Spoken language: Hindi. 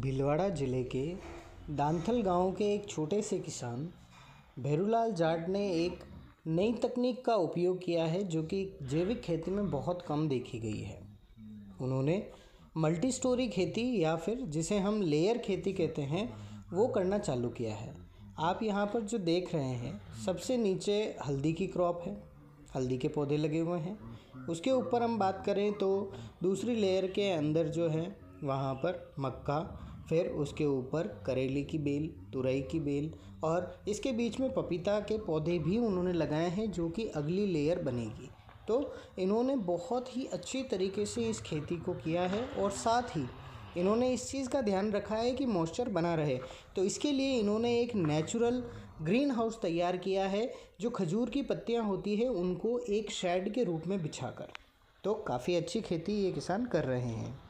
भीलवाड़ा ज़िले के दांथल गाँव के एक छोटे से किसान भैरूलाल जाट ने एक नई तकनीक का उपयोग किया है जो कि जैविक खेती में बहुत कम देखी गई है उन्होंने मल्टी स्टोरी खेती या फिर जिसे हम लेयर खेती कहते हैं वो करना चालू किया है आप यहाँ पर जो देख रहे हैं सबसे नीचे हल्दी की क्रॉप है हल्दी के पौधे लगे हुए हैं उसके ऊपर हम बात करें तो दूसरी लेयर के अंदर जो है वहाँ पर मक्का फिर उसके ऊपर करेले की बेल तुरई की बेल और इसके बीच में पपीता के पौधे भी उन्होंने लगाए हैं जो कि अगली लेयर बनेगी तो इन्होंने बहुत ही अच्छी तरीके से इस खेती को किया है और साथ ही इन्होंने इस चीज़ का ध्यान रखा है कि मॉइस्चर बना रहे तो इसके लिए इन्होंने एक नेचुरल ग्रीन हाउस तैयार किया है जो खजूर की पत्तियाँ होती है उनको एक शेड के रूप में बिछाकर तो काफ़ी अच्छी खेती ये किसान कर रहे हैं